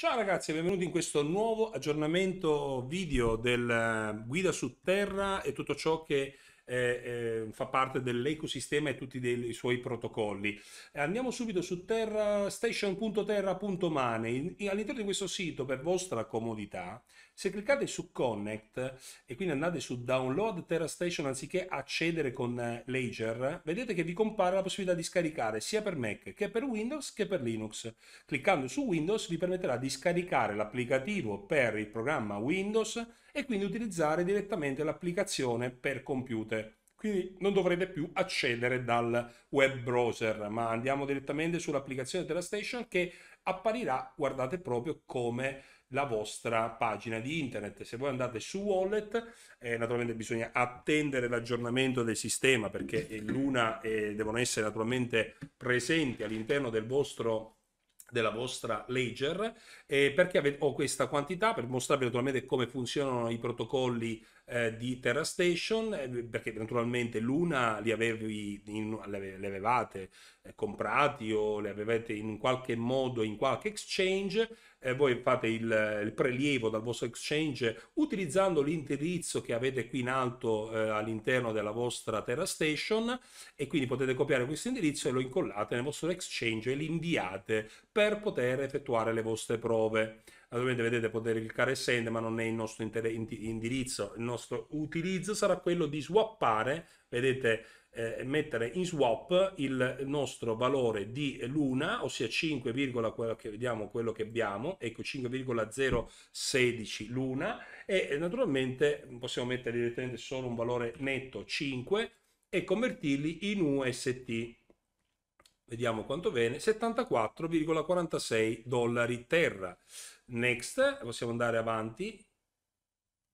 Ciao ragazzi, benvenuti in questo nuovo aggiornamento video del eh, guida su terra e tutto ciò che eh, eh, fa parte dell'ecosistema e tutti dei, i suoi protocolli. Andiamo subito su terra, station.terra.mane. all'interno di questo sito, per vostra comodità, se cliccate su Connect e quindi andate su Download Terra Station anziché accedere con eh, Ledger, vedete che vi compare la possibilità di scaricare sia per Mac che per Windows che per Linux. Cliccando su Windows vi permetterà di scaricare l'applicativo per il programma Windows e quindi utilizzare direttamente l'applicazione per computer. Quindi non dovrete più accedere dal web browser, ma andiamo direttamente sull'applicazione della station che apparirà, guardate proprio come la vostra pagina di internet. Se voi andate su Wallet, eh, naturalmente bisogna attendere l'aggiornamento del sistema perché l'una eh, devono essere naturalmente presenti all'interno del vostro della vostra ledger eh, perché ho questa quantità per mostrarvi naturalmente come funzionano i protocolli eh, di Terra Station, eh, perché naturalmente l'una li, avevi in, le, avevate eh, comprati o le avevate in qualche modo in qualche exchange, voi fate il, il, prelievo dal vostro exchange utilizzando l'indirizzo che avete qui in alto all'interno della vostra Terra Station e quindi potete copiare questo indirizzo e lo incollate nel vostro exchange e li inviate per poter effettuare le vostre prove naturalmente vedete potete cliccare send ma non è il nostro indirizzo il nostro utilizzo sarà quello di swappare vedete eh, mettere in swap il nostro valore di luna ossia 5, quello che vediamo quello che abbiamo ecco 5,016 luna e eh, naturalmente possiamo mettere direttamente solo un valore netto 5 e convertirli in UST vediamo quanto viene, 74,46 dollari terra next, possiamo andare avanti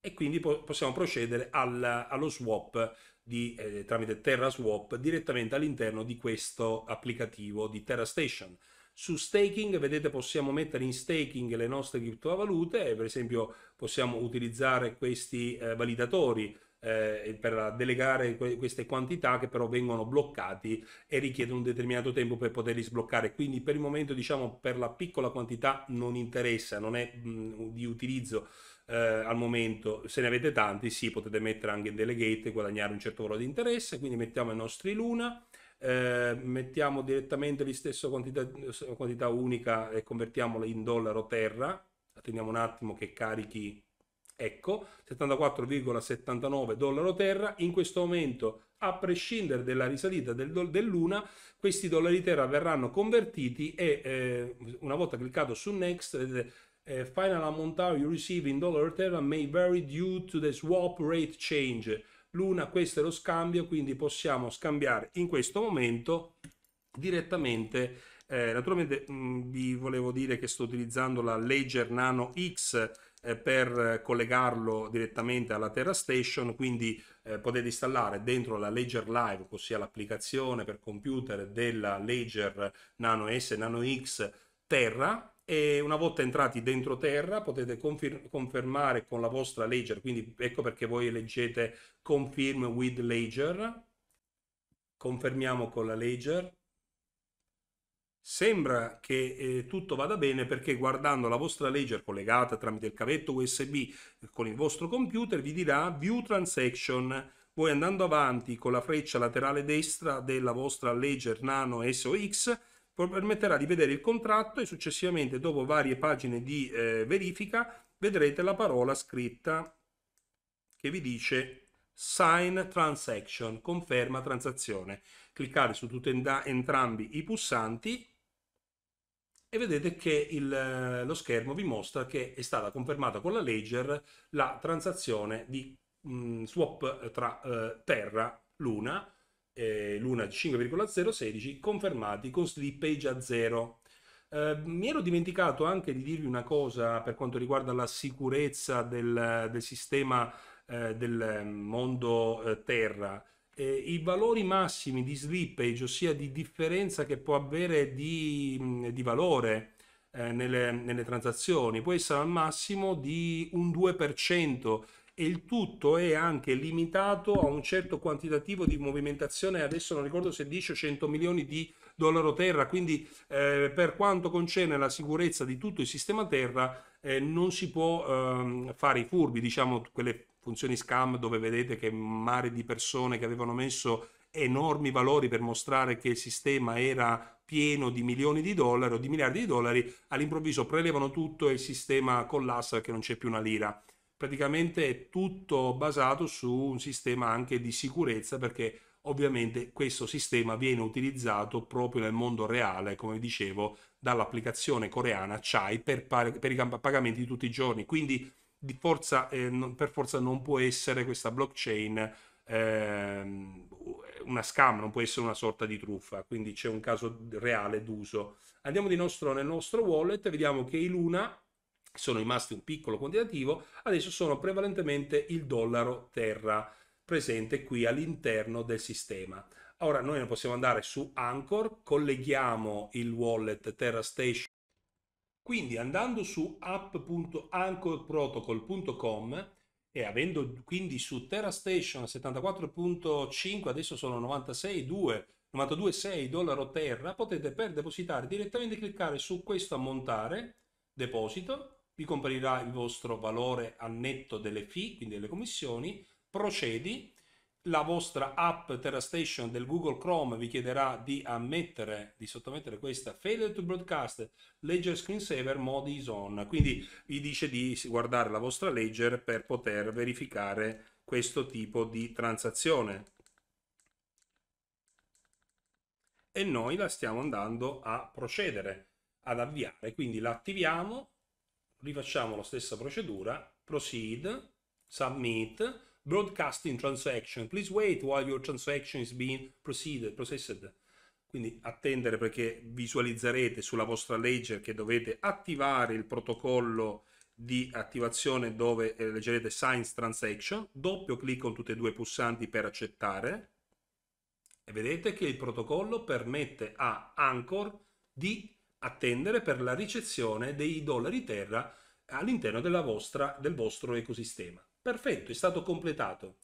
e quindi po possiamo procedere al, allo swap di, eh, tramite Terra Swap direttamente all'interno di questo applicativo di Terra Station. Su staking, vedete, possiamo mettere in staking le nostre criptovalute, per esempio possiamo utilizzare questi eh, validatori eh, per delegare que queste quantità che però vengono bloccati e richiedono un determinato tempo per poterli sbloccare. Quindi per il momento diciamo per la piccola quantità non interessa, non è mh, di utilizzo. Eh, al momento se ne avete tanti sì potete mettere anche in delegate e guadagnare un certo valore di interesse quindi mettiamo i nostri luna eh, mettiamo direttamente la stessa quantità, quantità unica e convertiamola in dollaro terra attendiamo un attimo che carichi Ecco, 74,79 dollaro terra, in questo momento a prescindere dalla risalita del do- dell'una, questi dollari terra verranno convertiti e eh, una volta cliccato su Next, eh, eh, final amount you receive in dollar terra may vary due to the swap rate change. L'una, questo è lo scambio, quindi possiamo scambiare in questo momento direttamente. Eh, naturalmente mh, vi volevo dire che sto utilizzando la Ledger Nano X eh, per collegarlo direttamente alla Terra Station, quindi eh, potete installare dentro la Ledger Live, ossia l'applicazione per computer della Ledger Nano S Nano X Terra e una volta entrati dentro Terra potete confer confermare con la vostra Ledger, quindi ecco perché voi leggete confirm with Ledger, confermiamo con la Ledger Sembra che eh, tutto vada bene perché guardando la vostra ledger collegata tramite il cavetto USB eh, con il vostro computer vi dirà View Transaction. Voi andando avanti con la freccia laterale destra della vostra ledger Nano SOX permetterà di vedere il contratto e successivamente dopo varie pagine di eh, verifica vedrete la parola scritta che vi dice Sign Transaction, conferma transazione. Cliccate su tutti entrambi i pulsanti e vedete che il, lo schermo vi mostra che è stata confermata con la Ledger la transazione di mh, mm, swap tra eh, Terra, Luna, eh, Luna 5,016 confermati con slippage a 0. Eh, mi ero dimenticato anche di dirvi una cosa per quanto riguarda la sicurezza del, del sistema eh, del mondo eh, terra eh, i valori massimi di slippage, ossia di differenza che può avere di, mm, di valore eh, nelle, nelle, transazioni, può essere al massimo di un 2% e il tutto è anche limitato a un certo quantitativo di movimentazione, adesso non ricordo se 10 o 100 milioni di dollaro terra, quindi eh, per quanto concerne la sicurezza di tutto il sistema terra eh, non si può ehm, fare i furbi, diciamo quelle funzioni scam dove vedete che mare di persone che avevano messo enormi valori per mostrare che il sistema era pieno di milioni di dollari o di miliardi di dollari, all'improvviso prelevano tutto e il sistema collassa perché non c'è più una lira. Praticamente è tutto basato su un sistema anche di sicurezza perché ovviamente questo sistema viene utilizzato proprio nel mondo reale, come dicevo, dall'applicazione coreana Chai per, per i pagamenti di tutti i giorni. Quindi di forza, eh, non, per forza non può essere questa blockchain eh, una scam, non può essere una sorta di truffa, quindi c'è un caso reale d'uso. Andiamo di nostro, nel nostro wallet, vediamo che i Luna sono rimasti un piccolo quantitativo, adesso sono prevalentemente il dollaro terra presente qui all'interno del sistema. Ora noi possiamo andare su Anchor, colleghiamo il wallet Terra Station quindi andando su app.anchorprotocol.com e avendo quindi su Terra Station 74.5, adesso sono 96,2, 92,6 dollaro Terra, potete per depositare direttamente cliccare su questo ammontare, deposito, vi comparirà il vostro valore a netto delle fee, quindi delle commissioni, procedi, la vostra app TerraStation del Google Chrome vi chiederà di ammettere, di sottomettere questa failure to broadcast ledger screensaver mode is on, quindi vi dice di guardare la vostra ledger per poter verificare questo tipo di transazione. E noi la stiamo andando a procedere, ad avviare, quindi l'attiviamo, rifacciamo la stessa procedura, proceed, submit, broadcasting transaction. Please wait while your transaction is being proceeded, processed. Quindi attendere perché visualizzerete sulla vostra ledger che dovete attivare il protocollo di attivazione dove eh, leggerete Science Transaction, doppio clic con tutti e due i pulsanti per accettare e vedete che il protocollo permette a Anchor di attendere per la ricezione dei dollari terra all'interno del vostro ecosistema. Perfetto, è stato completato.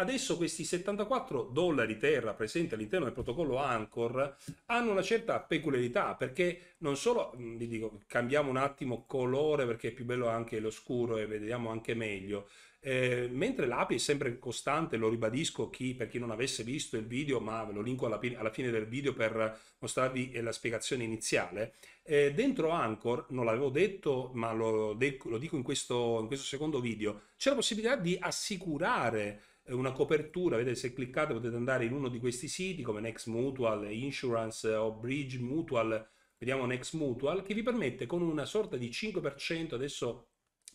Adesso questi 74 dollari terra presenti all'interno del protocollo Anchor hanno una certa peculiarità perché non solo, vi dico, cambiamo un attimo colore perché è più bello anche l'oscuro e vediamo anche meglio, eh, mentre l'API è sempre costante, lo ribadisco chi, per chi non avesse visto il video, ma ve lo linko alla, alla fine del video per mostrarvi eh, la spiegazione iniziale, eh, dentro Anchor, non l'avevo detto, ma lo, lo dico in questo, in questo secondo video, c'è la possibilità di assicurare una copertura, vedete se cliccate potete andare in uno di questi siti come Next Mutual, Insurance eh, o Bridge Mutual, vediamo Next Mutual, che vi permette con una sorta di 5%, adesso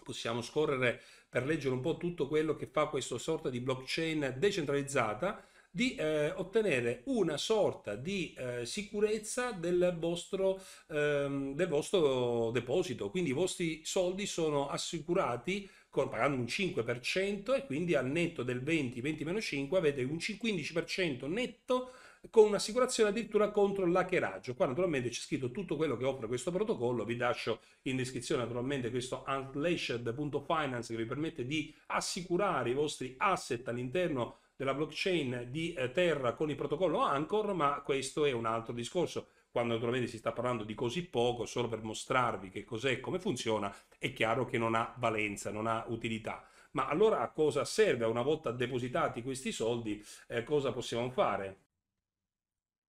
possiamo scorrere per leggere un po' tutto quello che fa questa sorta di blockchain decentralizzata, di eh, ottenere una sorta di eh, sicurezza del vostro, ehm, del vostro deposito, quindi i vostri soldi sono assicurati con, pagando un 5% e quindi al netto del 20, 20 meno 5 avete un 15% netto con un'assicurazione addirittura contro l'hackeraggio. Qua naturalmente c'è scritto tutto quello che offre questo protocollo, vi lascio in descrizione naturalmente questo unlashed.finance che vi permette di assicurare i vostri asset all'interno della blockchain di eh, Terra con il protocollo Anchor, ma questo è un altro discorso quando naturalmente si sta parlando di così poco, solo per mostrarvi che cos'è e come funziona, è chiaro che non ha valenza, non ha utilità. Ma allora a cosa serve una volta depositati questi soldi? Eh, cosa possiamo fare?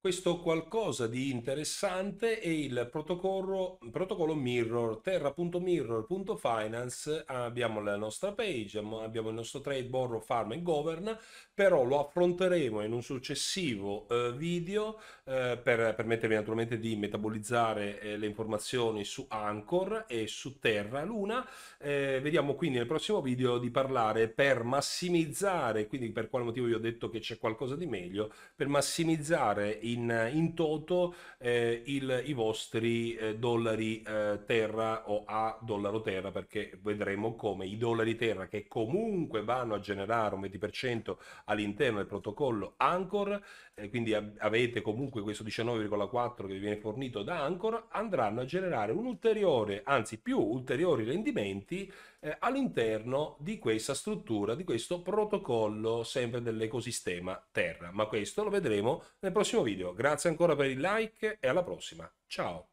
questo qualcosa di interessante è il protocollo, protocollo Mirror, terra.mirror.finance, abbiamo la nostra page, abbiamo il nostro trade, borrow, farm e govern, però lo affronteremo in un successivo eh, video eh, per permettervi naturalmente di metabolizzare eh, le informazioni su Anchor e su Terra Luna. Eh, vediamo quindi nel prossimo video di parlare per massimizzare, quindi per quale motivo vi ho detto che c'è qualcosa di meglio, per massimizzare i in, in toto eh, il, i vostri eh, dollari eh, terra o a dollaro terra perché vedremo come i dollari terra che comunque vanno a generare un 20% all'interno del protocollo Anchor, eh, quindi a, avete comunque questo 19,4 che vi viene fornito da Anchor, andranno a generare un ulteriore, anzi più ulteriori rendimenti eh, all'interno di questa struttura, di questo protocollo sempre dell'ecosistema Terra. Ma questo lo vedremo nel prossimo video. Grazie ancora per il like e alla prossima. Ciao!